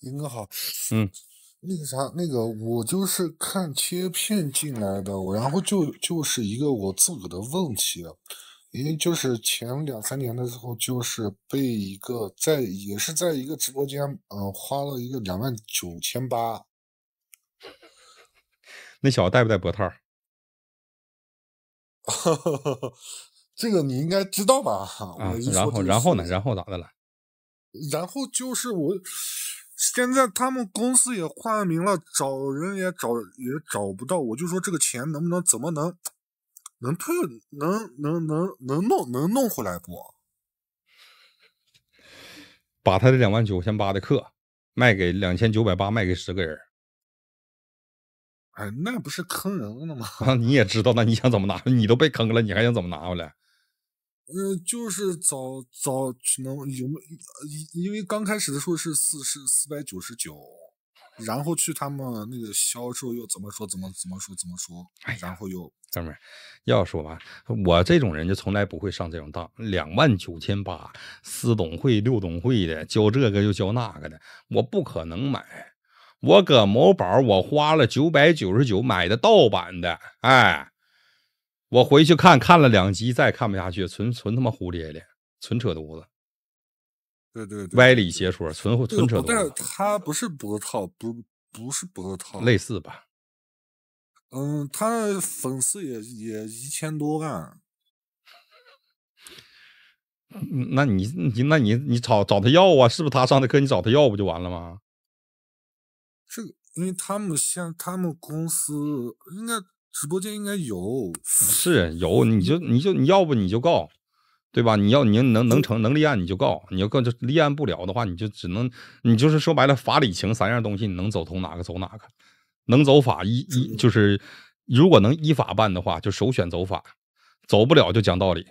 林哥好，嗯，那个啥，那个我就是看切片进来的，然后就就是一个我自个的问题，因为就是前两三年的时候，就是被一个在也是在一个直播间，嗯，花了一个两万九千八，那小子戴不戴脖套？这个你应该知道吧？啊，然后然后呢？然后咋的了？然后就是我。现在他们公司也换名了，找人也找也找不到。我就说这个钱能不能，怎么能，能退能能能能弄能弄回来不？把他的两万九千八的课卖给两千九百八，卖给十个人。哎，那不是坑人了吗？你也知道，那你想怎么拿？你都被坑了，你还想怎么拿回来？嗯，就是早早去能有没？因为刚开始的时候是四是四百九十九，然后去他们那个销售又怎么说怎么怎么说怎么说，然后又哥们儿要说吧，我这种人就从来不会上这种当。两万九千八，四董会六董会的，交这个又交那个的，我不可能买。我搁某宝，我花了九百九十九买的盗版的，哎。我回去看看了两集，再看不下去，纯纯他妈胡咧咧，纯扯犊子，对对对，歪理邪说，纯纯扯犊子。他不是博套，不不是博套，类似吧？嗯，他粉丝也也一千多万。那你你那你你找找他要啊？是不是他上的课？你找他要不就完了吗？这个，因为他们现他们公司应该。直播间应该有，是有，你就你就你要不你就告，对吧？你要你能能成能立案你就告，你要告就立案不了的话，你就只能你就是说白了，法理情三样东西，你能走通哪个走哪个，能走法依依就是如果能依法办的话，就首选走法，走不了就讲道理，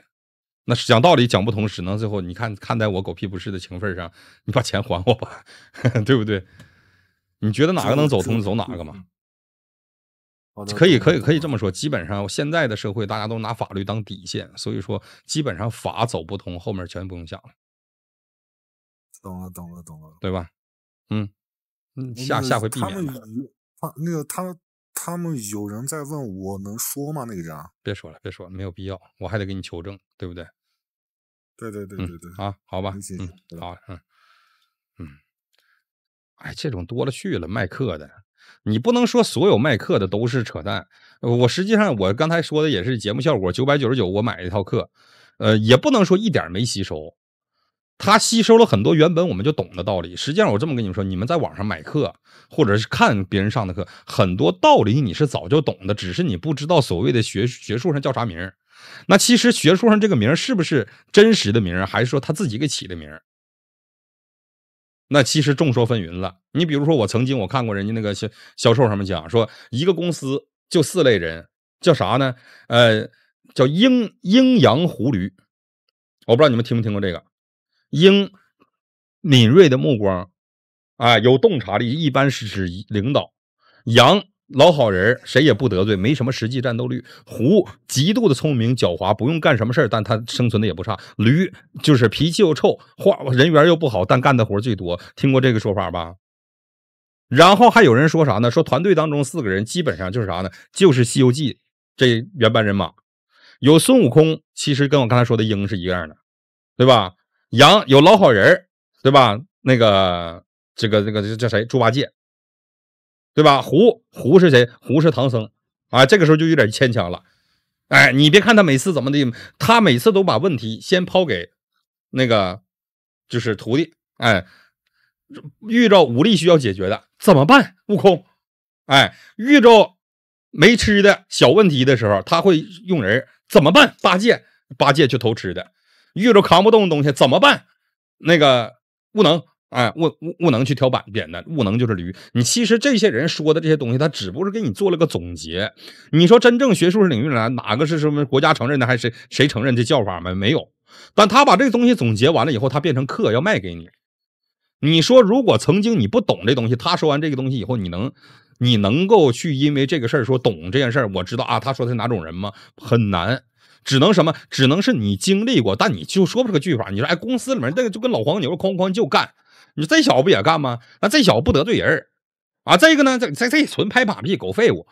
那讲道理讲不通，只能最后你看看在我狗屁不是的情分上，你把钱还我吧，对不对？你觉得哪个能走通走哪个嘛？可以，可以，可以这么说。基本上现在的社会，大家都拿法律当底线，所以说基本上法走不通，后面全不用想了。懂了，懂了，懂了，对吧？嗯嗯，下下回避免。他们他那个他，他们有人在问我，能说吗？那个人别说了，别说了，没有必要，我还得给你求证，对不对？对对对对对啊，好吧，嗯，好，嗯嗯，哎，这种多了去了，卖课的。你不能说所有卖课的都是扯淡，我实际上我刚才说的也是节目效果，九百九十九我买一套课，呃，也不能说一点没吸收，他吸收了很多原本我们就懂的道理。实际上我这么跟你们说，你们在网上买课或者是看别人上的课，很多道理你是早就懂的，只是你不知道所谓的学学术上叫啥名儿。那其实学术上这个名儿是不是真实的名儿，还是说他自己给起的名儿？那其实众说纷纭了。你比如说，我曾经我看过人家那个销销售上面讲，说一个公司就四类人，叫啥呢？呃，叫鹰、鹰、阳狐、驴。我不知道你们听没听过这个鹰，敏锐的目光，啊，有洞察力，一般是指领导羊。老好人谁也不得罪，没什么实际战斗力。狐极度的聪明狡猾，不用干什么事但他生存的也不差。驴就是脾气又臭，话人缘又不好，但干的活最多。听过这个说法吧？然后还有人说啥呢？说团队当中四个人基本上就是啥呢？就是《西游记》这原班人马，有孙悟空，其实跟我刚才说的鹰是一个样的，对吧？羊有老好人对吧？那个这个这个这叫谁？猪八戒。对吧？胡胡是谁？胡是唐僧啊，这个时候就有点牵强了。哎，你别看他每次怎么的，他每次都把问题先抛给那个就是徒弟。哎，遇着武力需要解决的怎么办？悟空。哎，遇着没吃的小问题的时候，他会用人怎么办？八戒，八戒去偷吃的。遇着扛不动的东西怎么办？那个悟能。哎，务务能去挑板扁的，务能就是驴。你其实这些人说的这些东西，他只不过是给你做了个总结。你说真正学术领域来，哪个是什么国家承认的，还是谁谁承认这叫法吗？没有。但他把这个东西总结完了以后，他变成课要卖给你。你说，如果曾经你不懂这东西，他说完这个东西以后，你能你能够去因为这个事儿说懂这件事儿？我知道啊，他说的是哪种人吗？很难，只能什么？只能是你经历过，但你就说不出个句法。你说，哎，公司里面那个就跟老黄牛哐哐就干。你说这小子不也干吗？那这小子不得罪人啊？这个呢，这这这纯拍马屁，狗废物！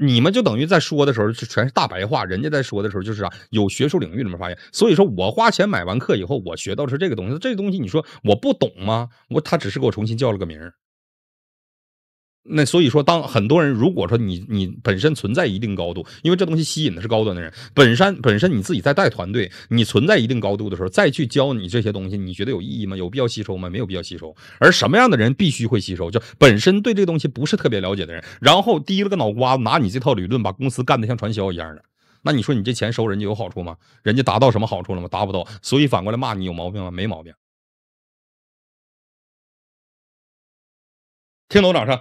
你们就等于在说的时候，就全是大白话；人家在说的时候，就是啊，有学术领域里面发现，所以说我花钱买完课以后，我学到的是这个东西。这东西你说我不懂吗？我他只是给我重新叫了个名儿。那所以说，当很多人如果说你你本身存在一定高度，因为这东西吸引的是高端的人，本身本身你自己在带团队，你存在一定高度的时候，再去教你这些东西，你觉得有意义吗？有必要吸收吗？没有必要吸收。而什么样的人必须会吸收？就本身对这个东西不是特别了解的人，然后低了个脑瓜子，拿你这套理论把公司干得像传销一样的，那你说你这钱收人家有好处吗？人家达到什么好处了吗？达不到。所以反过来骂你有毛病吗？没毛病。听懂掌声。